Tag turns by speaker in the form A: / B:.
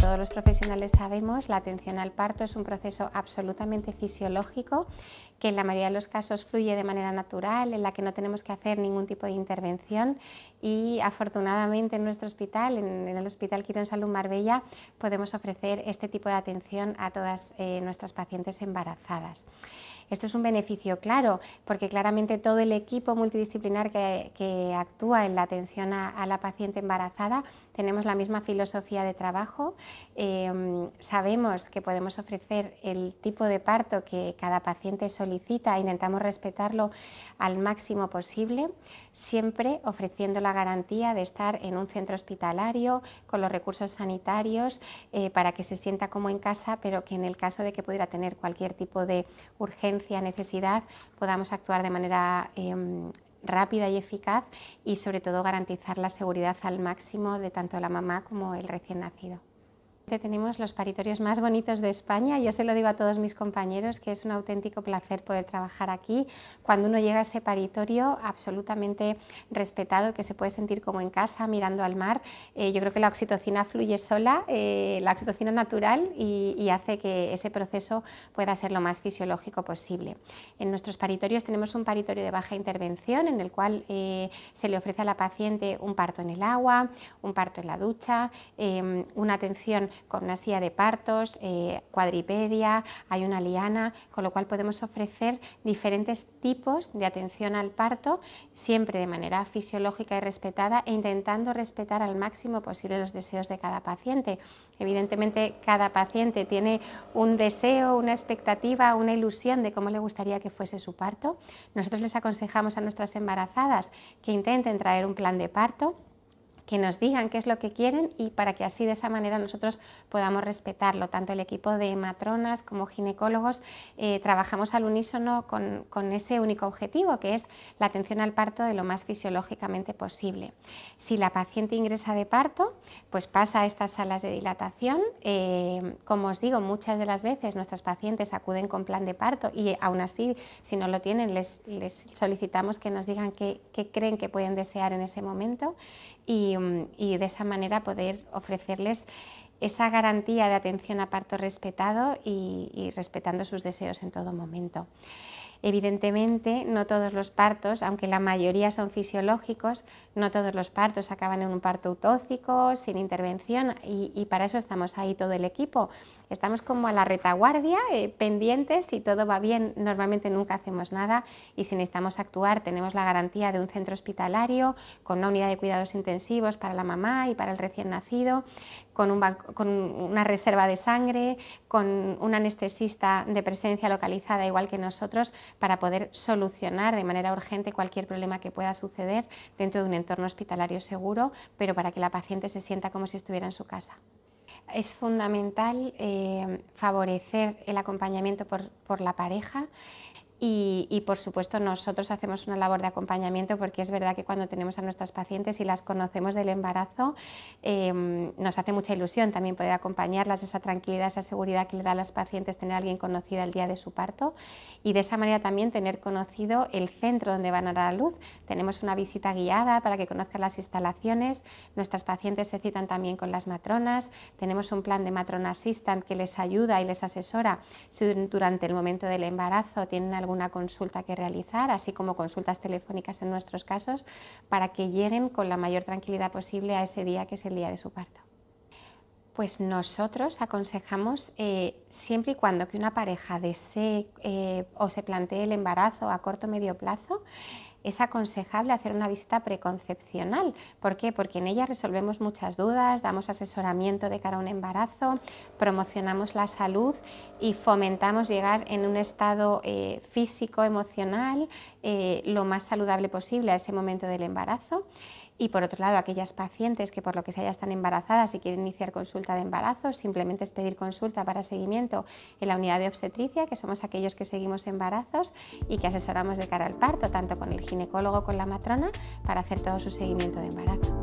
A: todos los profesionales sabemos, la atención al parto es un proceso absolutamente fisiológico que en la mayoría de los casos fluye de manera natural, en la que no tenemos que hacer ningún tipo de intervención y afortunadamente en nuestro hospital, en, el Hospital Quirón Salud Marbella, podemos ofrecer este tipo de atención a todas eh, nuestras pacientes embarazadas. Esto es un beneficio claro, porque claramente todo el equipo multidisciplinar que, actúa en la atención a la paciente embarazada tenemos la misma filosofía de trabajo, em, sabemos que podemos ofrecer el tipo de parto que cada paciente solicita, intentamos respetarlo al máximo posible, siempre ofreciendo la garantía de estar en un centro hospitalario, con los recursos sanitarios, eh, para que se sienta como en casa, pero que en el caso de que pudiera tener cualquier tipo de urgencia, necesidad, podamos actuar de manera em, rápida y eficaz y sobre todo garantizar la seguridad al máximo de tanto la mamá como el recién nacido tenemos los paritorios más bonitos de España. Yo se lo digo a todos mis compañeros que es un auténtico placer poder trabajar aquí. Cuando uno llega a ese paritorio absolutamente respetado, que se puede sentir como en casa, mirando al mar, eh, yo creo que la oxitocina fluye sola, eh, la oxitocina natural, y, hace que ese proceso pueda ser lo más fisiológico posible. En nuestros paritorios tenemos un paritorio de baja intervención en el cual eh, se le ofrece a la paciente un parto en el agua, un parto en la ducha, em, una atención con una silla de partos, eh, cuadripedia, hay una liana, con lo cual podemos ofrecer diferentes tipos de atención al parto, siempre de manera fisiológica y respetada e intentando respetar al máximo posible los deseos de cada paciente. Evidentemente, cada paciente tiene un deseo, una expectativa, una ilusión de cómo le gustaría que fuese su parto. Nosotros les aconsejamos a nuestras embarazadas que intenten traer un plan de parto que nos digan qué es lo que quieren y para que así de esa manera nosotros podamos respetarlo. Tanto el equipo de matronas como ginecólogos eh, trabajamos al unísono con, con, ese único objetivo que es la atención al parto de lo más fisiológicamente posible. Si la paciente ingresa de parto, pues pasa a estas salas de dilatación. Eh, como os digo, muchas de las veces nuestras pacientes acuden con plan de parto y eh, aún así, si no lo tienen, les, les solicitamos que nos digan qué, qué creen que pueden desear en ese momento. Y Em, y de esa manera poder ofrecerles esa garantía de atención a parto respetado y, respetando sus deseos en todo momento. Evidentemente, no todos los partos, aunque la mayoría son fisiológicos, no todos los partos acaban en un parto utóxico, sin intervención, y para eso estamos ahí todo el equipo, estamos como a la retaguardia, eh, pendientes, si todo va bien normalmente nunca hacemos nada y si necesitamos actuar tenemos la garantía de un centro hospitalario con una unidad de cuidados intensivos para la mamá y para el recién nacido, con una reserva de sangre, con un anestesista de presencia localizada igual que nosotros para poder solucionar de manera urgente cualquier problema que pueda suceder dentro de un entorno hospitalario seguro, pero para que la paciente se sienta como si estuviera en su casa es fundamental eh, favorecer el acompañamiento por, por la pareja y, por supuesto nosotros hacemos una labor de acompañamiento porque es verdad que cuando tenemos a nuestras pacientes y las conocemos del embarazo, em, nos hace mucha ilusión también poder acompañarlas, esa tranquilidad, esa seguridad que le da a las pacientes tener a alguien conocida el día de su parto y de esa manera también tener conocido el centro donde van a dar a luz. Tenemos una visita guiada para que conozcan las instalaciones, nuestras pacientes se citan también con las matronas, tenemos un plan de matrona assistant que les ayuda y les asesora si durante el momento del embarazo tienen algún una consulta que realizar, así como consultas telefónicas en nuestros casos, para que lleguen con la mayor tranquilidad posible a ese día que es el día de su parto. Pues nosotros aconsejamos eh, siempre y cuando que una pareja desee eh, o se plantee el embarazo a corto o medio plazo, es aconsejable hacer una visita preconcepcional. ¿Por qué? Porque en ella resolvemos muchas dudas, damos asesoramiento de cara a un embarazo, promocionamos la salud y fomentamos llegar en un estado eh, físico, emocional, eh, lo más saludable posible a ese momento del embarazo. Y por otro lado, aquellas pacientes que por lo que sea ya están embarazadas y quieren iniciar consulta de embarazo, simplemente es pedir consulta para seguimiento en la unidad de obstetricia, que somos aquellos que seguimos embarazos y que asesoramos de cara al parto, tanto con el ginecólogo como con la matrona, para hacer todo su seguimiento de embarazo.